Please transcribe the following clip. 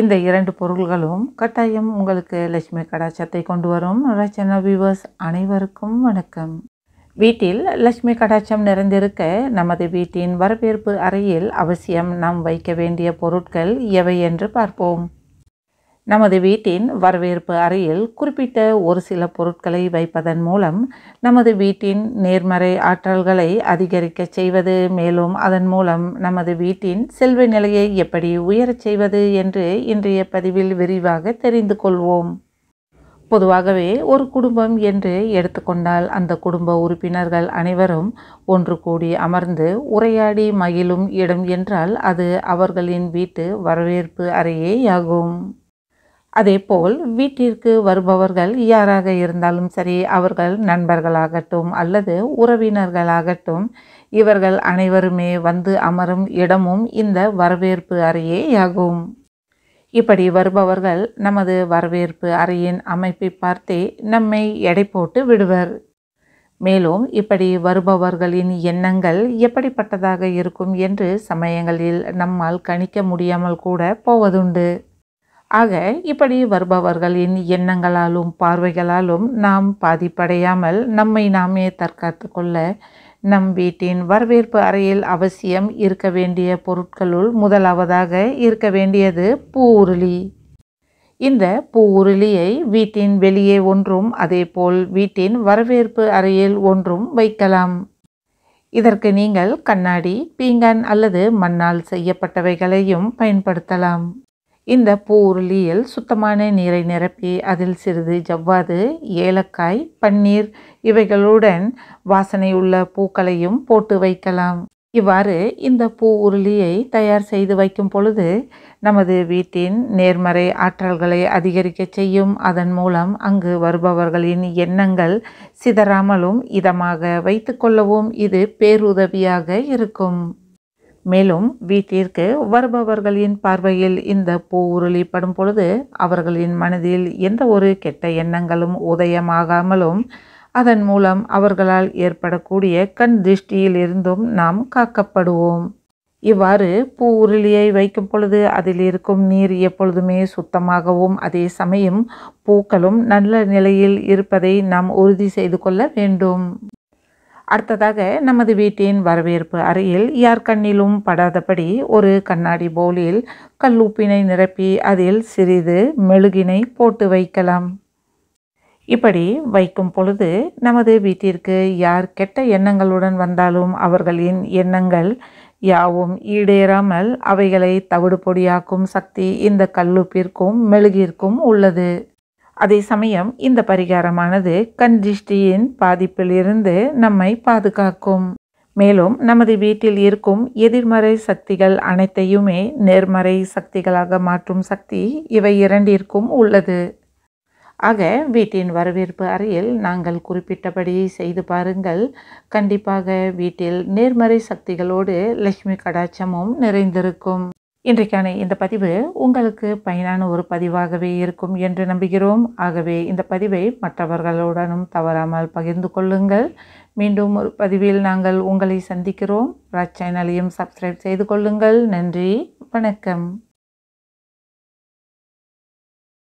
இந்த இரண்டு பொருள்களும் கட்டாயம் உங்களுக்கு லட்சுமி கடாச்சத்தை கொண்டு வரும் ரச்சனா வியூவர்ஸ் அனைவருக்கும் வணக்கம் வீட்டில் லட்சுமி கடாச்சம் நிறைந்திருக்க நமது வீட்டின் வரவேற்பு அறையில் அவசியம் நாம் வைக்க வேண்டிய பொருட்கள் எவை என்று பார்ப்போம் நமது வீட்டின் வரவேற்பு அறையில் குறிப்பிட்ட ஒரு சில பொருட்களை வைப்பதன் மூலம் நமது வீட்டின் நேர்மறை ஆற்றல்களை அதிகரிக்க செய்வது மேலும் அதன் மூலம் நமது வீட்டின் செல்வ நிலையை எப்படி உயரச் செய்வது என்று இன்றைய பதிவில் விரிவாக தெரிந்து கொள்வோம் பொதுவாகவே ஒரு குடும்பம் என்று எடுத்துக்கொண்டால் அந்த குடும்ப உறுப்பினர்கள் அனைவரும் ஒன்று கூடி அமர்ந்து உரையாடி மகிழும் இடம் என்றால் அது அவர்களின் வீட்டு வரவேற்பு அறையேயாகும் அதேபோல் வீட்டிற்கு வருபவர்கள் யாராக இருந்தாலும் சரி அவர்கள் நண்பர்களாகட்டும் அல்லது உறவினர்களாகட்டும் இவர்கள் அனைவருமே வந்து அமரும் இடமும் இந்த வரவேற்பு அறையேயாகும் இப்படி வருபவர்கள் நமது வரவேற்பு அறையின் அமைப்பை பார்த்தே நம்மை எடை போட்டு விடுவர் மேலும் இப்படி வருபவர்களின் எண்ணங்கள் எப்படிப்பட்டதாக இருக்கும் என்று சமயங்களில் நம்மால் கணிக்க முடியாமல் கூட போவதுண்டு ஆக இப்படி வருபவர்களின் எண்ணங்களாலும் பார்வைகளாலும் நாம் பாதிப்படையாமல் நம்மை நாமே தற்காத்து கொள்ள நம் வீட்டின் வரவேற்பு அறையில் அவசியம் இருக்க வேண்டிய பொருட்களுள் முதலாவதாக இருக்க வேண்டியது பூ உருளி இந்த பூ உருளியை வீட்டின் வெளியே ஒன்றும் அதேபோல் வீட்டின் வரவேற்பு அறையில் ஒன்றும் வைக்கலாம் இதற்கு நீங்கள் கண்ணாடி பீங்கான் அல்லது மண்ணால் செய்யப்பட்டவைகளையும் பயன்படுத்தலாம் இந்த பூ உருளியில் சுத்தமான நீரை நிரப்பி அதில் சிறிது ஜவ்வாது ஏலக்காய் பன்னீர் இவைகளுடன் வாசனை உள்ள பூக்களையும் போட்டு வைக்கலாம் இவ்வாறு இந்த பூ உருளியை தயார் செய்து வைக்கும் பொழுது நமது வீட்டின் நேர்மறை ஆற்றல்களை அதிகரிக்க செய்யும் அதன் மூலம் அங்கு வருபவர்களின் எண்ணங்கள் சிதறாமலும் இதமாக வைத்துக்கொள்ளவும் இது பேருதவியாக இருக்கும் மேலும் வீட்டிற்கு வருபவர்களின் பார்வையில் இந்த பூ உருளி படும் பொழுது அவர்களின் மனதில் எந்த ஒரு கெட்ட எண்ணங்களும் உதயமாகாமலும் அதன் மூலம் அவர்களால் ஏற்படக்கூடிய கண் திருஷ்டியிலிருந்தும் நாம் காக்கப்படுவோம் இவ்வாறு பூ உருளியை வைக்கும் பொழுது அதில் இருக்கும் நீர் எப்பொழுதுமே சுத்தமாகவும் அதே சமயம் பூக்களும் நல்ல நிலையில் இருப்பதை நாம் உறுதி செய்து கொள்ள வேண்டும் அடுத்ததாக நமது வீட்டின் வரவேற்பு அறையில் யார் கண்ணிலும் படாதபடி ஒரு கண்ணாடி போலில் கல்லுப்பினை நிரப்பி அதில் சிறிது மெழுகினை போட்டு வைக்கலாம் இப்படி வைக்கும் பொழுது நமது வீட்டிற்கு யார் கெட்ட எண்ணங்களுடன் வந்தாலும் அவர்களின் எண்ணங்கள் யாவும் ஈடேறாமல் அவைகளை தவிடு பொடியாக்கும் சக்தி இந்த கல்லுப்பிற்கும் மெழுகிற்கும் உள்ளது அதே சமயம் இந்த பரிகாரமானது கண் திருஷ்டியின் பாதிப்பிலிருந்து நம்மை பாதுகாக்கும் மேலும் நமது வீட்டில் இருக்கும் எதிர்மறை சக்திகள் அனைத்தையுமே நேர்மறை சக்திகளாக மாற்றும் சக்தி இவை இரண்டிற்கும் உள்ளது ஆக வீட்டின் வரவேற்பு அறையில் நாங்கள் குறிப்பிட்டபடி செய்து பாருங்கள் கண்டிப்பாக வீட்டில் நேர்மறை சக்திகளோடு லக்ஷ்மி கடாட்சமும் நிறைந்திருக்கும் இன்றைக்கான இந்த பதிவு உங்களுக்கு பயனான ஒரு பதிவாகவே இருக்கும் என்று நம்புகிறோம் ஆகவே இந்த பதிவை மற்றவர்களுடனும் தவறாமல் பகிர்ந்து கொள்ளுங்கள் மீண்டும் ஒரு பதிவில் நாங்கள் உங்களை சந்திக்கிறோம் ராஜ் சேனலையும் சப்ஸ்கிரைப் செய்து கொள்ளுங்கள் நன்றி வணக்கம்